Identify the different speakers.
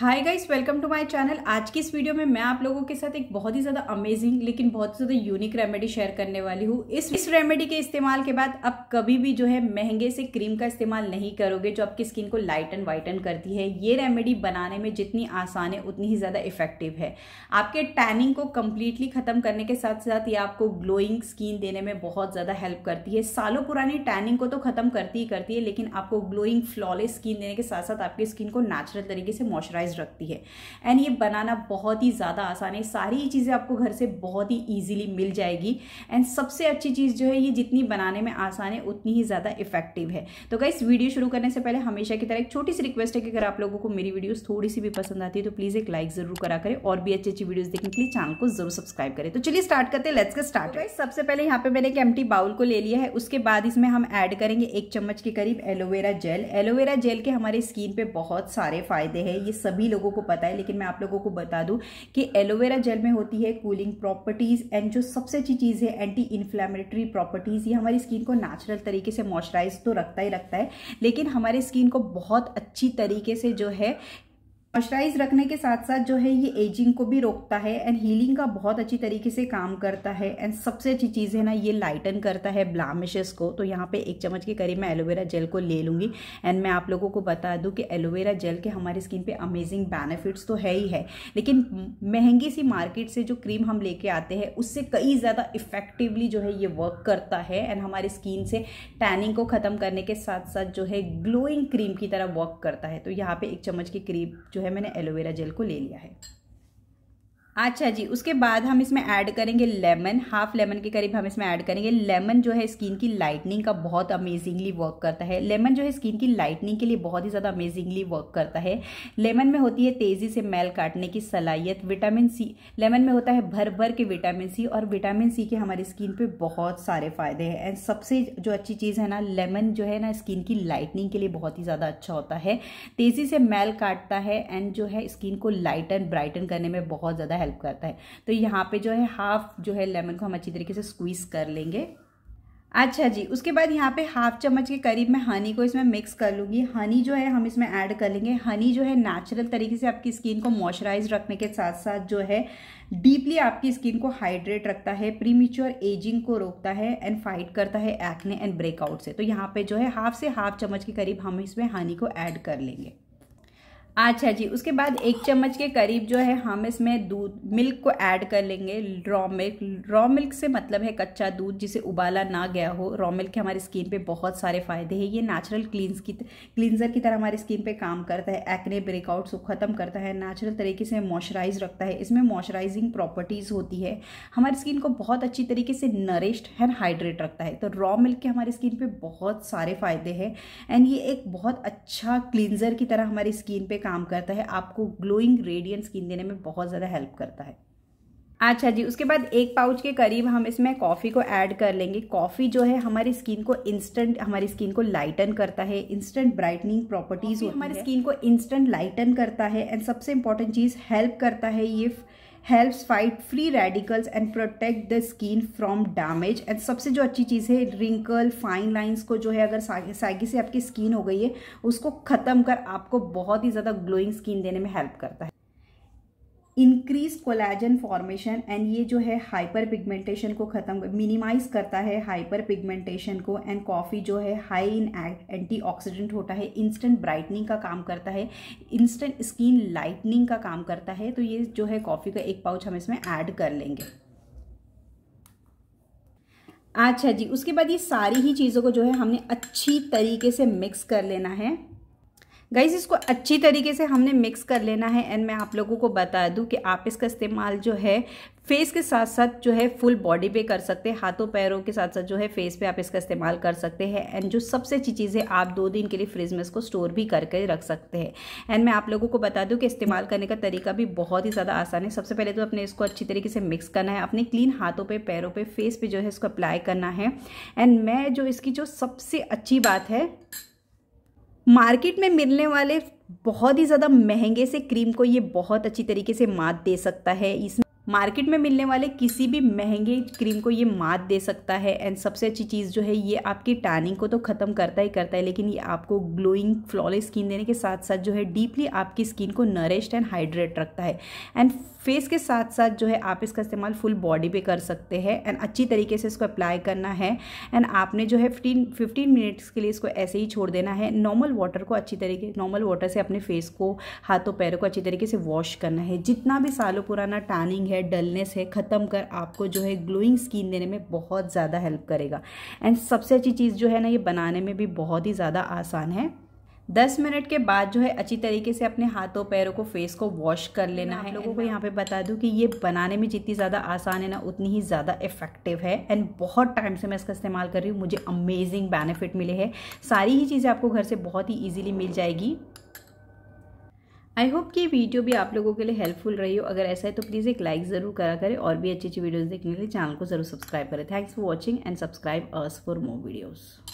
Speaker 1: hi guys welcome to my channel आज की इस वीडियो में मैं आप लोगों के साथ एक बहुत ही ज़्यादा अमेजिंग लेकिन बहुत ज़्यादा यूनिक रेमेडी शेयर करने वाली हूँ इस इस रेमेडी के इस्तेमाल के बाद आप कभी भी जो है महंगे से क्रीम का इस्तेमाल नहीं करोगे जो आपकी स्किन को लाइट एंड वाइटन करती है ये रेमेडी बनाने में जितनी आसान है उतनी ही ज़्यादा इफेक्टिव है आपके टैनिंग को कम्प्लीटली ख़त्म करने के साथ साथ ये आपको ग्लोइंग स्किन देने में बहुत ज़्यादा हेल्प करती है सालों पुरानी टैनिंग को तो ख़त्म करती ही करती है लेकिन आपको ग्लोइंग फ्लॉलेस स्किन देने के साथ साथ आपकी स्किन को नेचुरल तरीके से मॉइस्चराइज साइज रखती है एंड ये बनाना बहुत ही ज़्यादा आसान है सारी चीज़ें आपको घर से बहुत ही ईजिली मिल जाएगी एंड सबसे अच्छी चीज़ जो है ये जितनी बनाने में आसान है उतनी ही ज़्यादा इफेक्टिव है तो गाइस वीडियो शुरू करने से पहले हमेशा की तरह एक छोटी सी रिक्वेस्ट है कि अगर आप लोगों को मेरी वीडियोज़ थोड़ी सी भी पसंद आती है तो प्लीज़ एक लाइक ज़रूर करा करें और भी अच्छी अच्छी वीडियोज़ देखने के लिए चैनल को जरूर सब्सक्राइब करें तो चलिए स्टार्ट करते हैं लेट्स के स्टार्ट गाइस सबसे पहले यहाँ पे मैंने एक एम्प्टी बाउल को ले लिया है उसके बाद इसमें हम ऐड करेंगे एक चम्मच के करीब एलोवेरा जेल एलोवेरा जेल के हमारे स्किन पे बहुत सारे फायदे हैं ये सभी सभी लोगों को पता है लेकिन मैं आप लोगों को बता दूं कि एलोवेरा जेल में होती है कूलिंग प्रॉपर्टीज़ एंड जो सबसे अच्छी चीज़ है एंटी इन्फ्लेमेटरी प्रॉपर्टीज़ ये हमारी स्किन को नेचुरल तरीके से मॉइस्चराइज तो रखता ही रखता है लेकिन हमारे स्किन को बहुत अच्छी तरीके से जो है मॉइस्चराइज रखने के साथ साथ जो है ये एजिंग को भी रोकता है एंड हीलिंग का बहुत अच्छी तरीके से काम करता है एंड सबसे अच्छी चीज़ है ना ये लाइटन करता है ब्लामिशेस को तो यहाँ पे एक चम्मच के करीब मैं एलोवेरा जेल को ले लूँगी एंड मैं आप लोगों को बता दूँ कि एलोवेरा जेल के हमारे स्किन पे अमेजिंग बेनिफिट्स तो है ही है लेकिन महंगी सी मार्केट से जो क्रीम हम लेके आते हैं उससे कई ज़्यादा इफेक्टिवली जो है ये वर्क करता है एंड हमारी स्किन से टैनिंग को ख़त्म करने के साथ साथ जो है ग्लोइंग क्रीम की तरह वर्क करता है तो यहाँ पर एक चम्मच की क्रीम जो जो है मैंने एलोवेरा जेल को ले लिया है अच्छा जी उसके बाद हम इसमें ऐड करेंगे लेमन हाफ लेमन के करीब हम इसमें ऐड करेंगे लेमन जो है स्किन की लाइटनिंग का बहुत अमेजिंगली वर्क करता है लेमन जो है स्किन की लाइटनिंग के लिए बहुत ही ज़्यादा अमेजिंगली वर्क करता है लेमन में होती है तेज़ी से मैल काटने की सलाहियत विटामिन सी लेमन में होता है भर भर के विटामिन सी और विटामिन सी के हमारी स्किन पर बहुत सारे फ़ायदे हैं एंड सबसे जो अच्छी चीज़ है ना लेमन जो है ना स्किन की लाइटनिंग के लिए बहुत ही ज़्यादा अच्छा होता है तेज़ी से मैल काटता है एंड जो है स्किन को लाइटन ब्राइटन करने में बहुत ज़्यादा हेल्प हेल्प करता है तो यहाँ पे जो है हाफ जो है लेमन को हम अच्छी तरीके से स्क्वीज़ कर लेंगे अच्छा जी उसके बाद यहाँ पे हाफ चम्मच के करीब मैं हनी को इसमें मिक्स कर लूँगी हनी जो है हम इसमें ऐड कर लेंगे हनी जो है नेचुरल तरीके से आपकी स्किन को मॉइस्चराइज रखने के साथ साथ जो है डीपली आपकी स्किन को हाइड्रेट रखता है प्रीमिच्योर एजिंग को रोकता है एंड फाइट करता है एक्ने एंड ब्रेकआउट से तो यहाँ पे जो है हाफ से हाफ चम्मच के करीब हम इसमें हनी को ऐड कर लेंगे अच्छा जी उसके बाद एक चम्मच के करीब जो है हम इसमें दूध मिल्क को ऐड कर लेंगे रॉ मिल्क रॉ मिल्क से मतलब है कच्चा दूध जिसे उबाला ना गया हो रॉ मिल्क के हमारी स्किन पे बहुत सारे फ़ायदे हैं ये नेचुरल क्लींस की क्लींजर की तरह हमारी स्किन पे काम करता है एक्ने ब्रेकआउट्स को ख़त्म करता है नेचुरल तरीके से मॉइस्चराइज रखता है इसमें मॉइस्चराइजिंग प्रॉपर्टीज़ होती है हमारी स्किन को बहुत अच्छी तरीके से नरिश्ड एंड हाइड्रेट रखता है तो रॉ मिल्क के हमारी स्किन पर बहुत सारे फ़ायदे हैं एंड ये एक बहुत अच्छा क्लींजर की तरह हमारी स्किन पर काम करता है आपको ग्लोइंग रेडियंट स्किन देने में बहुत ज़्यादा हेल्प करता है अच्छा जी उसके बाद एक पाउच के करीब हम इसमें कॉफ़ी को ऐड कर लेंगे कॉफ़ी जो है हमारी स्किन को इंस्टेंट हमारी स्किन को लाइटन करता है इंस्टेंट ब्राइटनिंग प्रॉपर्टीज़ हमारी स्किन को इंस्टेंट लाइटन करता है एंड सबसे इंपॉर्टेंट चीज़ हेल्प करता है ये helps fight free radicals and protect the skin from damage and सबसे जो अच्छी चीज़ है रिंकल फाइन लाइंस को जो है अगर साइगी से आपकी स्किन हो गई है उसको ख़त्म कर आपको बहुत ही ज़्यादा ग्लोइंग स्किन देने में हेल्प करता है इंक्रीज कोलेजन फॉर्मेशन एंड ये जो है हाइपर पिगमेंटेशन को ख़त्म मिनिमाइज करता है हाइपर पिगमेंटेशन को एंड कॉफ़ी जो है हाई इन एंटीऑक्सीडेंट होता है इंस्टेंट ब्राइटनिंग का काम करता है इंस्टेंट स्किन लाइटनिंग का काम करता है तो ये जो है कॉफ़ी का एक पाउच हम इसमें ऐड कर लेंगे अच्छा जी उसके बाद ये सारी ही चीज़ों को जो है हमने अच्छी तरीके से मिक्स कर लेना है गाइज इसको अच्छी तरीके से हमने मिक्स कर लेना है एंड मैं आप लोगों को बता दूं कि आप इसका इस्तेमाल जो है फेस के साथ साथ जो है फुल बॉडी पे कर सकते हैं हाथों पैरों के साथ साथ जो है फेस पे आप इसका इस्तेमाल कर सकते हैं एंड जो सबसे अच्छी चीज़ है आप दो दिन के लिए फ्रिज में इसको स्टोर भी करके रख सकते हैं एंड मैं आप लोगों को बता दूं कि इस्तेमाल करने का तरीका भी बहुत ही ज़्यादा आसान है सबसे पहले तो अपने इसको अच्छी तरीके से मिक्स करना है अपने क्लीन हाथों पर पैरों पर फेस पर जो है इसको अप्लाई करना है एंड मैं जो इसकी जो सबसे अच्छी बात है मार्केट में मिलने वाले बहुत ही ज़्यादा महंगे से क्रीम को ये बहुत अच्छी तरीके से मात दे सकता है इसमें मार्केट में मिलने वाले किसी भी महंगे क्रीम को ये मात दे सकता है एंड सबसे अच्छी चीज़ जो है ये आपकी टैनिंग को तो ख़त्म करता ही करता है लेकिन ये आपको ग्लोइंग फ्लॉलेस स्किन देने के साथ साथ जो है डीपली आपकी स्किन को नरिश्ड एंड हाइड्रेट रखता है एंड फेस के साथ साथ जो है आप इसका इस्तेमाल फुल बॉडी पे कर सकते हैं एंड अच्छी तरीके से इसको अप्लाई करना है एंड आपने जो है फिफ्टीन फिफ्टीन मिनट्स के लिए इसको ऐसे ही छोड़ देना है नॉर्मल वाटर को अच्छी तरीके नॉर्मल वाटर से अपने फेस को हाथों पैरों को अच्छी तरीके से वॉश करना है जितना भी सालों पुराना टैनिंग है डलनेस है ख़त्म कर आपको जो है ग्लोइंग स्किन देने में बहुत ज़्यादा हेल्प करेगा एंड सबसे अच्छी चीज़ जो है ना ये बनाने में भी बहुत ही ज़्यादा आसान है दस मिनट के बाद जो है अच्छी तरीके से अपने हाथों पैरों को फेस को वॉश कर लेना है लोगों को यहाँ पे बता दूँ कि ये बनाने में जितनी ज़्यादा आसान है ना उतनी ही ज़्यादा इफेक्टिव है एंड बहुत टाइम से मैं इसका इस्तेमाल कर रही हूँ मुझे अमेजिंग बेनिफिट मिले हैं सारी ही चीज़ें आपको घर से बहुत ही ईजिली मिल जाएगी आई होप कि ये वीडियो भी आप लोगों के लिए हेल्पफुल रही हो अगर ऐसा है तो प्लीज़ एक लाइक ज़रूर करा करें और भी अच्छी अच्छी वीडियोज़ देखने के लिए चैनल को जरूर सब्सक्राइब करें thanks for watching and subscribe us for more videos